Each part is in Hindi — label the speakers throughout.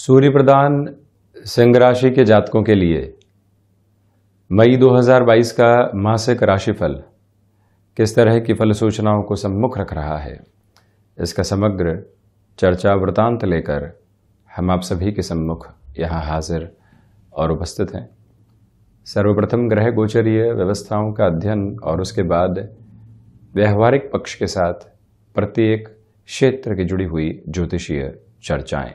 Speaker 1: सूर्य प्रदान सिंह राशि के जातकों के लिए मई 2022 का मासिक राशिफल किस तरह की फल सूचनाओं को सम्मुख रख रहा है इसका समग्र चर्चा वृतांत लेकर हम आप सभी के सम्मुख यहाँ हाजिर और उपस्थित हैं सर्वप्रथम ग्रह गोचरीय व्यवस्थाओं का अध्ययन और उसके बाद व्यवहारिक पक्ष के साथ प्रत्येक क्षेत्र की जुड़ी हुई ज्योतिषीय चर्चाएं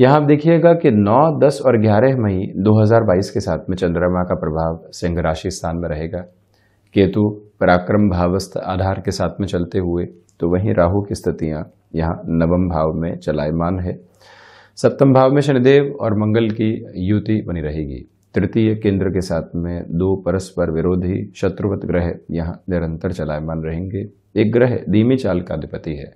Speaker 1: यहाँ आप देखिएगा कि 9, 10 और 11 मई 2022 के साथ में चंद्रमा का प्रभाव सिंह राशि स्थान में रहेगा केतु पराक्रम भावस्थ आधार के साथ में चलते हुए तो वहीं राहु की स्थितियाँ यहाँ नवम भाव में चलायमान है सप्तम भाव में शनिदेव और मंगल की युति बनी रहेगी तृतीय केंद्र के साथ में दो परस्पर विरोधी शत्रुवत ग्रह यहाँ निरंतर चलायमान रहेंगे एक ग्रह धीमी चाल का अधिपति है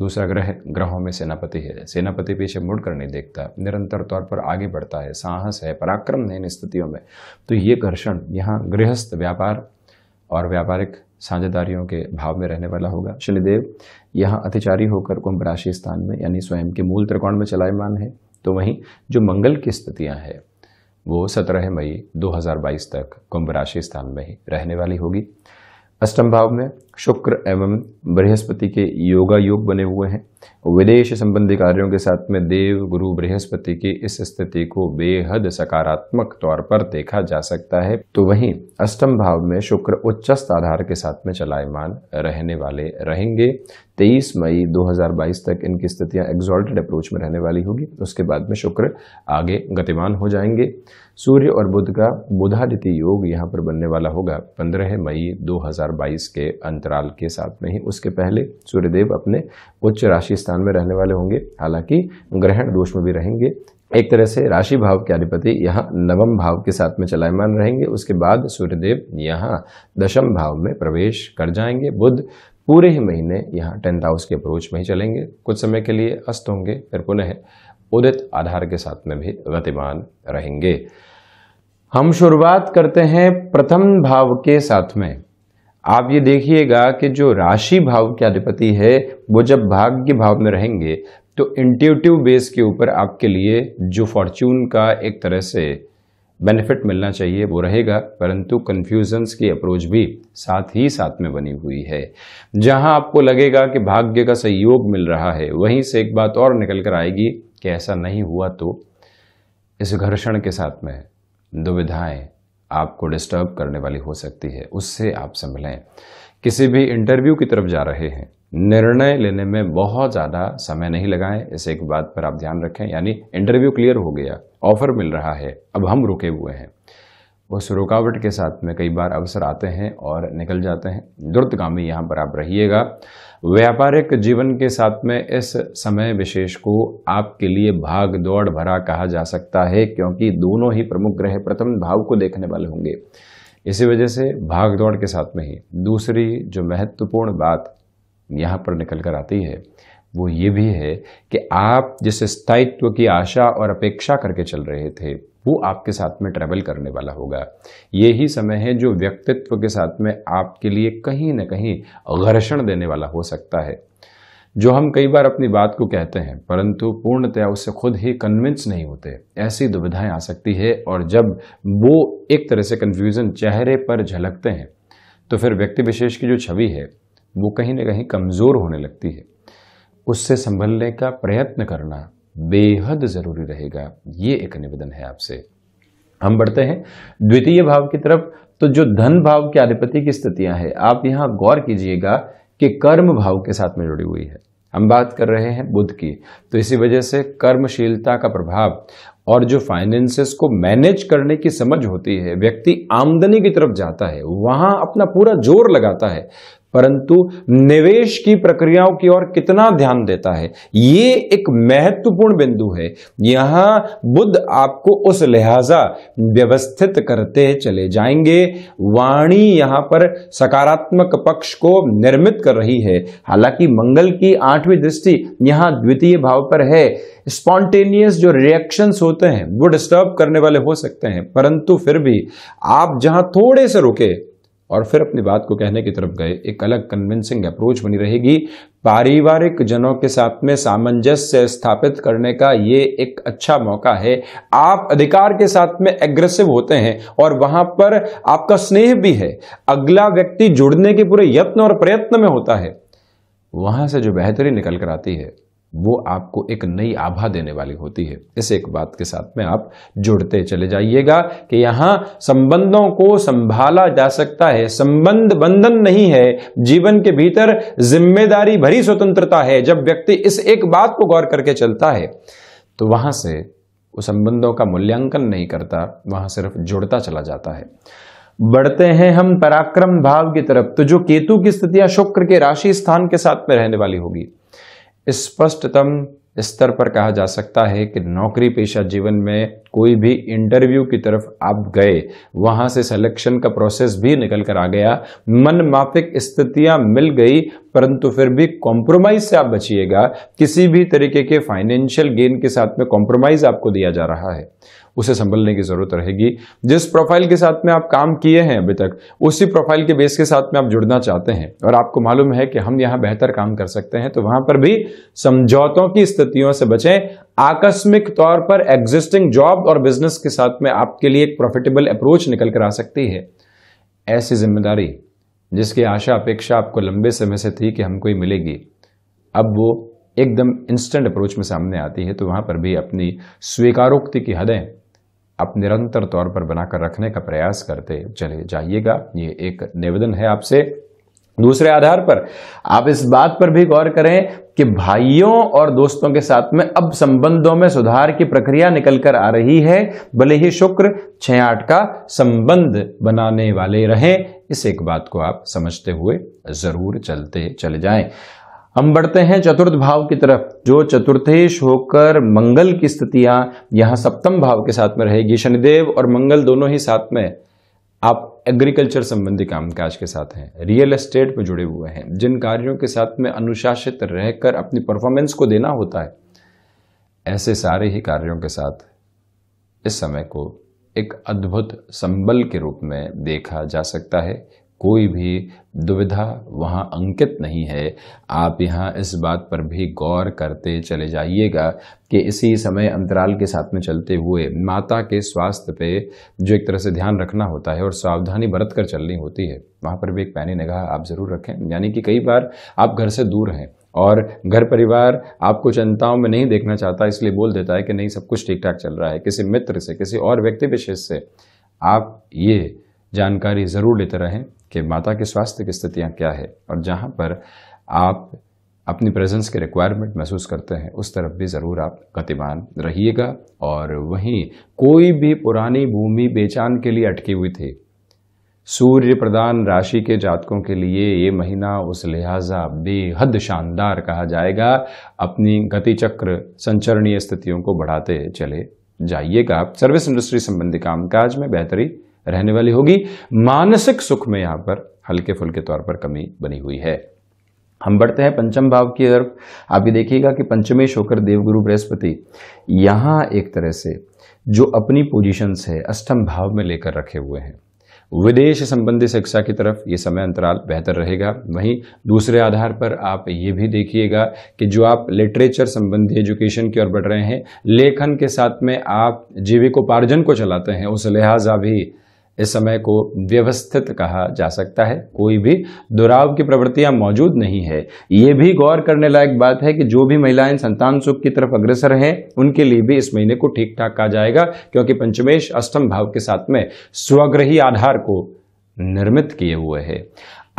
Speaker 1: दूसरा ग्रह ग्रहों में सेनापति है सेनापति पीछे मुड़ कर नहीं देखता निरंतर तौर पर आगे बढ़ता है साहस है पराक्रम है इन स्थितियों में तो ये घर्षण यहाँ गृहस्थ व्यापार और व्यापारिक साझेदारियों के भाव में रहने वाला होगा शनिदेव यहाँ अतिचारी होकर कुंभ राशि स्थान में यानी स्वयं के मूल त्रिकोण में चलायमान है तो वहीं जो मंगल की स्थितियाँ हैं वो सत्रह मई 2022 तक कुंभ राशि स्थान में ही रहने वाली होगी अष्टम भाव में शुक्र एवं बृहस्पति के योगा योग बने हुए हैं विदेश संबंधी कार्यों के साथ में देव गुरु बृहस्पति की इस स्थिति को बेहद सकारात्मक तौर पर देखा जा सकता है तो वहीं अष्टम भाव में शुक्र उच्चस्त आधार के साथ में चलायमान रहने वाले रहेंगे 23 मई 2022 तक इनकी स्थितियां एग्जॉल्टेड अप्रोच में रहने वाली होगी उसके बाद में शुक्र आगे गतिमान हो जाएंगे सूर्य और बुध का बुधादित्य योग यहाँ पर बनने वाला होगा पंद्रह मई दो के अंत अंतराल के साथ में ही उसके पहले सूर्यदेव अपने उच्च राशि स्थान में रहने वाले होंगे हालांकि ग्रहण दोष में भी रहेंगे एक तरह से राशि भाव के अधिपति यहाँ नवम भाव के साथ में चलायमान रहेंगे उसके बाद सूर्यदेव यहाँ दशम भाव में प्रवेश कर जाएंगे बुद्ध पूरे ही महीने यहाँ टेंथ हाउस के अप्रोच में ही चलेंगे कुछ समय के लिए अस्त होंगे फिर पुनः उदित आधार के साथ में भी गतिमान रहेंगे हम शुरुआत करते हैं प्रथम भाव के साथ में आप ये देखिएगा कि जो राशि भाव के अधिपति है वो जब भाग्य भाव में रहेंगे तो इंट्यूटिव बेस के ऊपर आपके लिए जो फॉर्च्यून का एक तरह से बेनिफिट मिलना चाहिए वो रहेगा परंतु कन्फ्यूजन्स की अप्रोच भी साथ ही साथ में बनी हुई है जहां आपको लगेगा कि भाग्य का सहयोग मिल रहा है वहीं से एक बात और निकल कर आएगी कि ऐसा नहीं हुआ तो इस घर्षण के साथ में दुविधाएं आपको डिस्टर्ब करने वाली हो सकती है उससे आप संभलें किसी भी इंटरव्यू की तरफ जा रहे हैं निर्णय लेने में बहुत ज़्यादा समय नहीं लगाएं इस एक बात पर आप ध्यान रखें यानी इंटरव्यू क्लियर हो गया ऑफर मिल रहा है अब हम रुके हुए हैं उस रुकावट के साथ में कई बार अवसर आते हैं और निकल जाते हैं द्रुतगामी यहाँ पर आप रहिएगा व्यापारिक जीवन के साथ में इस समय विशेष को आपके लिए भाग दौड़ भरा कहा जा सकता है क्योंकि दोनों ही प्रमुख ग्रह प्रथम भाव को देखने वाले होंगे इसी वजह से भाग दौड़ के साथ में ही दूसरी जो महत्वपूर्ण बात यहाँ पर निकल कर आती है वो ये भी है कि आप जिस स्थायित्व की आशा और अपेक्षा करके चल रहे थे वो आपके साथ में ट्रैवल करने वाला होगा ये ही समय है जो व्यक्तित्व के साथ में आपके लिए कहीं ना कहीं घर्षण देने वाला हो सकता है जो हम कई बार अपनी बात को कहते हैं परंतु पूर्णतया उससे खुद ही कन्विंस नहीं होते ऐसी दुविधाएं आ सकती है और जब वो एक तरह से कन्फ्यूज़न चेहरे पर झलकते हैं तो फिर व्यक्ति विशेष की जो छवि है वो कहीं ना कहीं कमज़ोर होने लगती है उससे संभलने का प्रयत्न करना बेहद ज़रूरी रहेगा ये एक निवेदन है आपसे हम बढ़ते हैं द्वितीय भाव की तरफ तो जो धन भाव के आधिपत्य की स्थितियां हैं आप यहां गौर कीजिएगा कि कर्म भाव के साथ में जुड़ी हुई है हम बात कर रहे हैं बुद्ध की तो इसी वजह से कर्मशीलता का प्रभाव और जो फाइनेंसेस को मैनेज करने की समझ होती है व्यक्ति आमदनी की तरफ जाता है वहां अपना पूरा जोर लगाता है परंतु निवेश की प्रक्रियाओं की ओर कितना ध्यान देता है ये एक महत्वपूर्ण बिंदु है यहां बुद्ध आपको उस लिहाजा व्यवस्थित करते चले जाएंगे वाणी यहां पर सकारात्मक पक्ष को निर्मित कर रही है हालांकि मंगल की आठवीं दृष्टि यहां द्वितीय भाव पर है स्पॉन्टेनियस जो रिएक्शंस होते हैं वो डिस्टर्ब करने वाले हो सकते हैं परंतु फिर भी आप जहां थोड़े से रुके और फिर अपनी बात को कहने की तरफ गए एक अलग कन्विंसिंग अप्रोच बनी रहेगी पारिवारिक जनों के साथ में सामंजस्य स्थापित करने का ये एक अच्छा मौका है आप अधिकार के साथ में एग्रेसिव होते हैं और वहां पर आपका स्नेह भी है अगला व्यक्ति जुड़ने के पूरे यत्न और प्रयत्न में होता है वहां से जो बेहतरी निकल कर आती है वो आपको एक नई आभा देने वाली होती है इस एक बात के साथ में आप जुड़ते चले जाइएगा कि यहां संबंधों को संभाला जा सकता है संबंध बंधन नहीं है जीवन के भीतर जिम्मेदारी भरी स्वतंत्रता है जब व्यक्ति इस एक बात को गौर करके चलता है तो वहां से उस संबंधों का मूल्यांकन नहीं करता वहां सिर्फ जुड़ता चला जाता है बढ़ते हैं हम पराक्रम भाव की तरफ तो जो केतु की स्थितियां शुक्र के राशि स्थान के साथ में रहने वाली होगी स्पष्टतम स्तर पर कहा जा सकता है कि नौकरी पेशा जीवन में कोई भी इंटरव्यू की तरफ आप गए वहां से सिलेक्शन का प्रोसेस भी निकल कर आ गया मन माफिक स्थितियां मिल गई परंतु फिर भी कॉम्प्रोमाइज से आप बचिएगा किसी भी तरीके के फाइनेंशियल गेन के साथ में कॉम्प्रोमाइज आपको दिया जा रहा है उसे संभलने की जरूरत रहेगी जिस प्रोफाइल के साथ में आप काम किए हैं अभी तक उसी प्रोफाइल के बेस के साथ में आप जुड़ना चाहते हैं और आपको मालूम है कि हम यहां बेहतर काम कर सकते हैं तो वहां पर भी समझौतों की स्थितियों से बचें आकस्मिक तौर पर एग्जिस्टिंग जॉब और बिजनेस के साथ में आपके लिए एक प्रॉफिटेबल अप्रोच निकल कर आ सकती है ऐसी जिम्मेदारी जिसकी आशा अपेक्षा आपको लंबे समय से थी कि हमको ही मिलेगी अब वो एकदम इंस्टेंट अप्रोच में सामने आती है तो वहां पर भी अपनी स्वीकारोक्ति की हदें आप निरंतर तौर पर बनाकर रखने का प्रयास करते चले जाइएगा ये एक निवेदन है आपसे दूसरे आधार पर आप इस बात पर भी गौर करें कि भाइयों और दोस्तों के साथ में अब संबंधों में सुधार की प्रक्रिया निकल कर आ रही है भले ही शुक्र छः आठ का संबंध बनाने वाले रहें इस एक बात को आप समझते हुए जरूर चलते चले जाएं हम बढ़ते हैं चतुर्थ भाव की तरफ जो चतुर्थेश होकर मंगल की स्थितियां यहां सप्तम भाव के साथ में रहेगी शनिदेव और मंगल दोनों ही साथ में आप एग्रीकल्चर संबंधी कामकाज के साथ हैं रियल एस्टेट में जुड़े हुए हैं जिन कार्यों के साथ में अनुशासित रहकर अपनी परफॉर्मेंस को देना होता है ऐसे सारे ही कार्यों के साथ इस समय को एक अद्भुत संबल के रूप में देखा जा सकता है कोई भी दुविधा वहाँ अंकित नहीं है आप यहाँ इस बात पर भी गौर करते चले जाइएगा कि इसी समय अंतराल के साथ में चलते हुए माता के स्वास्थ्य पे जो एक तरह से ध्यान रखना होता है और सावधानी बरत कर चलनी होती है वहाँ पर भी एक पैनी निगाह आप ज़रूर रखें यानी कि कई बार आप घर से दूर हैं और घर परिवार आपको चिंताओं में नहीं देखना चाहता इसलिए बोल देता है कि नहीं सब कुछ ठीक ठाक चल रहा है किसी मित्र से किसी और व्यक्ति विशेष से आप ये जानकारी ज़रूर लेते रहें कि माता के स्वास्थ्य की स्थितियाँ क्या है और जहाँ पर आप अपनी प्रेजेंस के रिक्वायरमेंट महसूस करते हैं उस तरफ भी ज़रूर आप गतिमान रहिएगा और वहीं कोई भी पुरानी भूमि बेचान के लिए अटकी हुई थी सूर्य प्रदान राशि के जातकों के लिए ये महीना उस लिहाजा बेहद शानदार कहा जाएगा अपनी गति चक्र संचरणीय स्थितियों को बढ़ाते चले जाइएगा आप सर्विस इंडस्ट्री संबंधी कामकाज में बेहतरी रहने वाली होगी मानसिक सुख में यहाँ पर हल्के फुल्के तौर पर कमी बनी हुई है हम बढ़ते हैं पंचम भाव की तरफ आप ये देखिएगा कि पंचमेश होकर देवगुरु बृहस्पति यहां एक तरह से जो अपनी पोजिशन है अष्टम भाव में लेकर रखे हुए हैं विदेश संबंधी शिक्षा की तरफ ये समय अंतराल बेहतर रहेगा वहीं दूसरे आधार पर आप ये भी देखिएगा कि जो आप लिटरेचर संबंधी एजुकेशन की ओर बढ़ रहे हैं लेखन के साथ में आप जीविकोपार्जन को चलाते हैं उस लिहाजा भी इस समय को व्यवस्थित कहा जा सकता है कोई भी दुराव की प्रवृत्तियां मौजूद नहीं है ये भी गौर करने लायक बात है कि जो भी महिलाएं संतान सुख की तरफ अग्रसर हैं उनके लिए भी इस महीने को ठीक ठाक कहा जाएगा क्योंकि पंचमेश अष्टम भाव के साथ में स्वग्रही आधार को निर्मित किए हुए है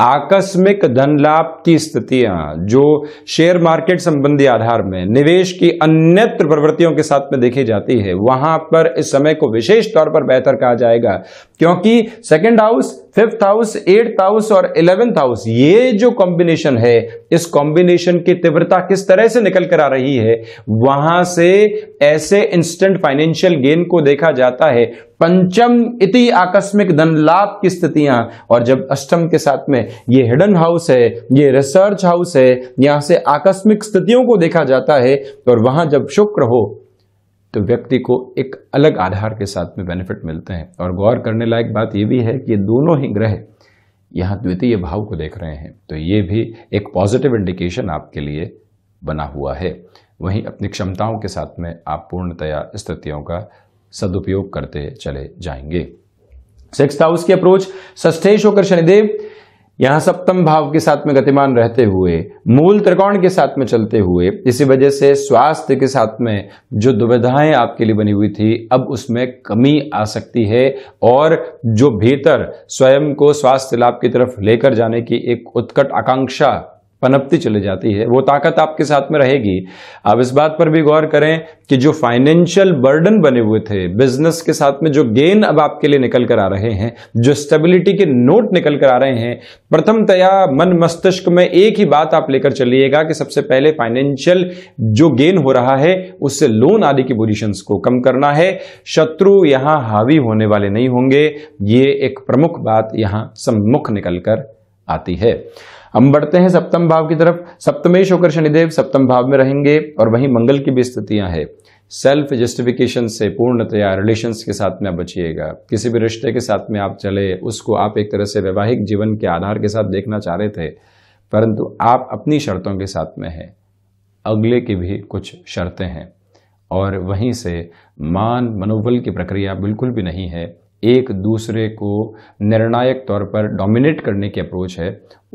Speaker 1: आकस्मिक धन लाभ की स्थितियां जो शेयर मार्केट संबंधी आधार में निवेश की अन्यत्र प्रवृत्तियों के साथ में देखी जाती है वहां पर इस समय को विशेष तौर पर बेहतर कहा जाएगा क्योंकि second house fifth house eighth house और इलेवेंथ हाउस ये जो कॉम्बिनेशन है इस कॉम्बिनेशन की तीव्रता किस तरह से निकल कर आ रही है वहां से ऐसे इंस्टेंट फाइनेंशियल गेन को देखा जाता है पंचम इति आकस्मिक धन लाभ की स्थितियां और जब अष्टम के साथ में ये हिडन हाउस है ये रिसर्च हाउस है यहां से आकस्मिक स्थितियों को देखा जाता है और वहां जब शुक्र हो तो व्यक्ति को एक अलग आधार के साथ में बेनिफिट मिलते हैं और गौर करने लायक बात यह भी है कि ये दोनों ही ग्रह यहाँ द्वितीय भाव को देख रहे हैं तो ये भी एक पॉजिटिव इंडिकेशन आपके लिए बना हुआ है वहीं अपनी क्षमताओं के साथ में आप पूर्णतया स्थितियों का सदुपयोग करते चले जाएंगे सिक्स हाउस की अप्रोच सस्टेश होकर शनिदेव यहां सप्तम भाव के साथ में गतिमान रहते हुए मूल त्रिकोण के साथ में चलते हुए इसी वजह से स्वास्थ्य के साथ में जो दुविधाएं आपके लिए बनी हुई थी अब उसमें कमी आ सकती है और जो भीतर स्वयं को स्वास्थ्य लाभ की तरफ लेकर जाने की एक उत्कट आकांक्षा पनपती चली जाती है वो ताकत आपके साथ में रहेगी आप इस बात पर भी गौर करें कि जो फाइनेंशियल बर्डन बने हुए थे बिजनेस के साथ में जो गेन अब आपके लिए निकल कर आ रहे हैं जो स्टेबिलिटी के नोट निकल कर आ रहे हैं प्रथमतया मन मस्तिष्क में एक ही बात आप लेकर चलिएगा कि सबसे पहले फाइनेंशियल जो गेन हो रहा है उससे लोन आदि की पोजिशन को कम करना है शत्रु यहां हावी होने वाले नहीं होंगे ये एक प्रमुख बात यहां सम्मुख निकल कर आती है हम बढ़ते हैं सप्तम भाव की तरफ सप्तमेश होकर शनिदेव सप्तम भाव में रहेंगे और वहीं मंगल की भी स्थितियां हैं सेल्फ जस्टिफिकेशन से पूर्णतया रिलेशंस के साथ में आप बचिएगा किसी भी रिश्ते के साथ में आप चले उसको आप एक तरह से वैवाहिक जीवन के आधार के साथ देखना चाह रहे थे परंतु आप अपनी शर्तों के साथ में हैं अगले की भी कुछ शर्तें हैं और वहीं से मान मनोबल की प्रक्रिया बिल्कुल भी नहीं है एक दूसरे को निर्णायक तौर पर डोमिनेट करने की अप्रोच है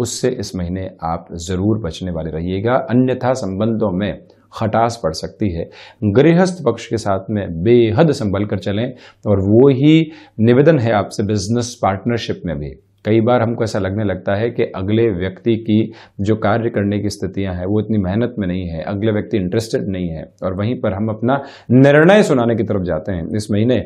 Speaker 1: उससे इस महीने आप ज़रूर बचने वाले रहिएगा अन्यथा संबंधों में खटास पड़ सकती है गृहस्थ पक्ष के साथ में बेहद संभल कर चलें और वो ही निवेदन है आपसे बिजनेस पार्टनरशिप में भी कई बार हमको ऐसा लगने लगता है कि अगले व्यक्ति की जो कार्य करने की स्थितियां हैं वो इतनी मेहनत में नहीं है अगले व्यक्ति इंटरेस्टेड नहीं है और वहीं पर हम अपना निर्णय सुनाने की तरफ जाते हैं इस महीने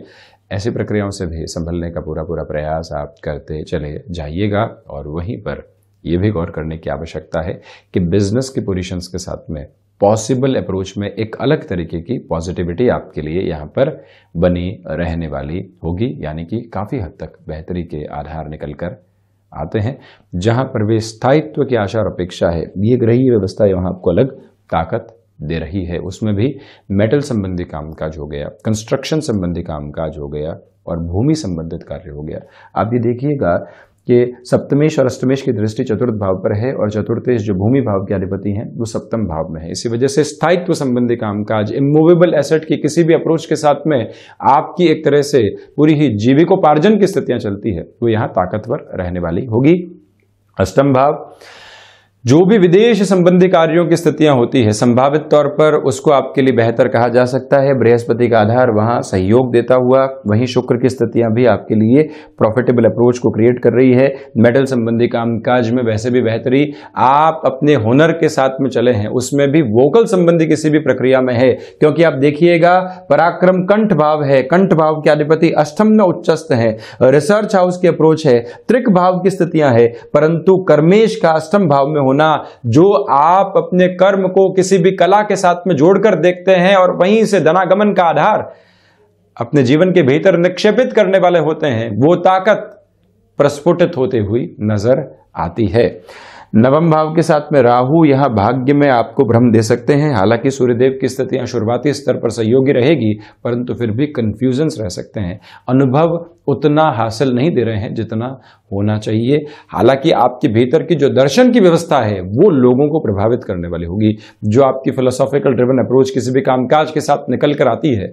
Speaker 1: ऐसी प्रक्रियाओं से भी संभलने का पूरा पूरा प्रयास आप करते चले जाइएगा और वहीं पर यह भी गौर करने की आवश्यकता है कि बिजनेस की पोजिशन के साथ में पॉसिबल अप्रोच में एक अलग तरीके की पॉजिटिविटी आपके लिए यहाँ पर बनी रहने वाली होगी यानी कि काफ़ी हद तक बेहतरी के आधार निकल कर आते हैं जहाँ पर वे स्थायित्व की आशा और अपेक्षा है ये ग्रही व्यवस्था यहाँ आपको अलग ताकत दे रही है उसमें भी मेटल संबंधी कामकाज हो गया कंस्ट्रक्शन संबंधी कामकाज हो गया और भूमि संबंधित कार्य हो गया आप ये देखिएगा कि सप्तमेश और अष्टमेश की दृष्टि चतुर्थ भाव पर है और चतुर्थेश जो भूमि भाव के अधिपति हैं वो सप्तम भाव में है इसी वजह से स्थायित्व संबंधी कामकाज इमूवेबल एसेट की किसी भी अप्रोच के साथ में आपकी एक तरह से पूरी ही जीविकोपार्जन की स्थितियां चलती है वो यहाँ ताकतवर रहने वाली होगी अष्टम भाव जो भी विदेश संबंधी कार्यों की स्थितियां होती है संभावित तौर पर उसको आपके लिए बेहतर कहा जा सकता है बृहस्पति का आधार वहां सहयोग देता हुआ वहीं शुक्र की स्थितियां भी आपके लिए प्रॉफिटेबल अप्रोच को क्रिएट कर रही है मेडल संबंधी कामकाज में वैसे भी बेहतरी आप अपने हुनर के साथ में चले हैं उसमें भी वोकल संबंधी किसी भी प्रक्रिया में है क्योंकि आप देखिएगा पराक्रम कंठ भाव है कंठ भाव के अधिपति अष्टम में उच्चस्त है रिसर्च हाउस की अप्रोच है त्रिक भाव की स्थितियां है परंतु कर्मेश का अष्टम भाव में होना होना जो आप अपने कर्म को किसी भी कला के साथ में जोड़कर देखते हैं और वहीं से धनागमन का आधार अपने जीवन के भीतर निक्षेपित करने वाले होते हैं वो ताकत प्रस्फुटित होते हुई नजर आती है नवम भाव के साथ में राहु यहां भाग्य में आपको भ्रम दे सकते हैं हालांकि सूर्यदेव की स्थितियां शुरुआती स्तर पर सहयोगी रहेगी परंतु फिर भी कन्फ्यूजन्स रह सकते हैं अनुभव उतना हासिल नहीं दे रहे हैं जितना होना चाहिए हालांकि आपके भीतर की जो दर्शन की व्यवस्था है वो लोगों को प्रभावित करने वाली होगी जो आपकी फिलोसॉफिकल ड्रिवन अप्रोच किसी भी कामकाज के साथ निकल कर आती है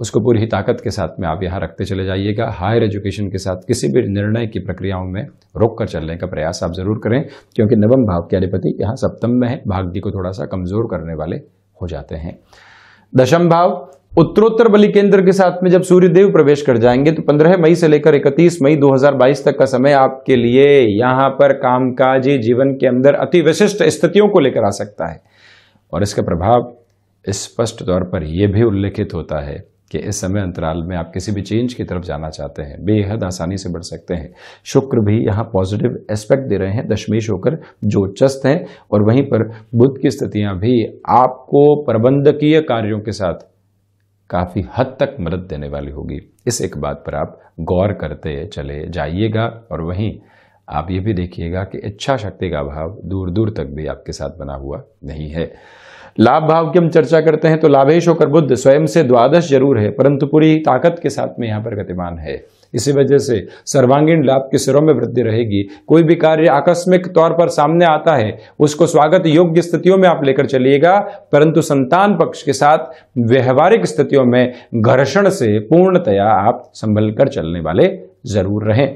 Speaker 1: उसको पूरी ताकत के साथ में आप यहाँ रखते चले जाइएगा हायर एजुकेशन के साथ किसी भी निर्णय की प्रक्रियाओं में रोक कर चलने का प्रयास आप जरूर करें क्योंकि नवम भाव के अधिपति यहाँ सप्तम में है भाग्य को थोड़ा सा कमजोर करने वाले हो जाते हैं दशम भाव उत्तरोत्तर बलि केंद्र के साथ में जब सूर्यदेव प्रवेश कर जाएंगे तो 15 मई से लेकर 31 मई 2022 तक का समय आपके लिए यहां पर कामकाजी जीवन के अंदर अति विशिष्ट स्थितियों को लेकर आ सकता है और इसका प्रभाव स्पष्ट इस तौर पर यह भी उल्लेखित होता है कि इस समय अंतराल में आप किसी भी चेंज की तरफ जाना चाहते हैं बेहद आसानी से बढ़ सकते हैं शुक्र भी यहाँ पॉजिटिव एस्पेक्ट दे रहे हैं दशमेश होकर जो चस्त हैं और वहीं पर बुद्ध की स्थितियाँ भी आपको प्रबंधकीय कार्यों के साथ काफ़ी हद तक मदद देने वाली होगी इस एक बात पर आप गौर करते चले जाइएगा और वहीं आप ये भी देखिएगा कि इच्छा शक्ति का अभाव दूर दूर तक भी आपके साथ बना हुआ नहीं है लाभ भाव की हम चर्चा करते हैं तो लाभेश होकर बुद्ध स्वयं से द्वादश जरूर है परंतु पूरी ताकत के साथ में यहाँ पर गतिमान है इसी वजह से सर्वांगीण लाभ के सिरों में वृद्धि रहेगी कोई भी कार्य आकस्मिक तौर पर सामने आता है उसको स्वागत योग्य स्थितियों में आप लेकर चलिएगा परंतु संतान पक्ष के साथ व्यवहारिक स्थितियों में घर्षण से पूर्णतया आप संभल कर चलने वाले जरूर रहें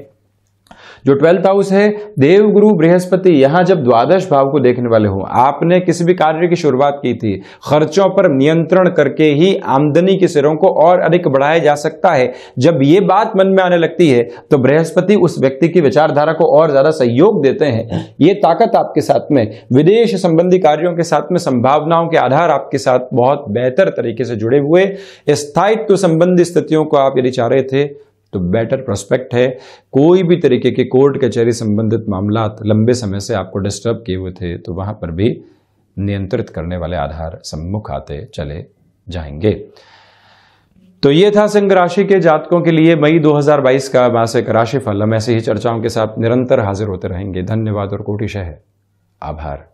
Speaker 1: जो ट्वेल्थ हाउस है देव गुरु बृहस्पति यहां जब द्वादश भाव को देखने वाले हो आपने किसी भी कार्य की शुरुआत की थी खर्चों पर नियंत्रण करके ही आमदनी के सिरों को और अधिक बढ़ाया जा सकता है जब ये बात मन में आने लगती है तो बृहस्पति उस व्यक्ति की विचारधारा को और ज्यादा सहयोग देते हैं ये ताकत आपके साथ में विदेश संबंधी कार्यों के साथ में संभावनाओं के आधार आपके साथ बहुत बेहतर तरीके से जुड़े हुए स्थायित्व संबंधी स्थितियों को आप यदि चाह रहे थे तो बेटर प्रोस्पेक्ट है कोई भी तरीके के कोर्ट कचहरी संबंधित मामला लंबे समय से आपको डिस्टर्ब किए हुए थे तो वहां पर भी नियंत्रित करने वाले आधार सम्मुख आते चले जाएंगे तो ये था सिंह राशि के जातकों के लिए मई 2022 का मासिक राशिफल हम ऐसी ही चर्चाओं के साथ निरंतर हाजिर होते रहेंगे धन्यवाद और कोटिशह आभार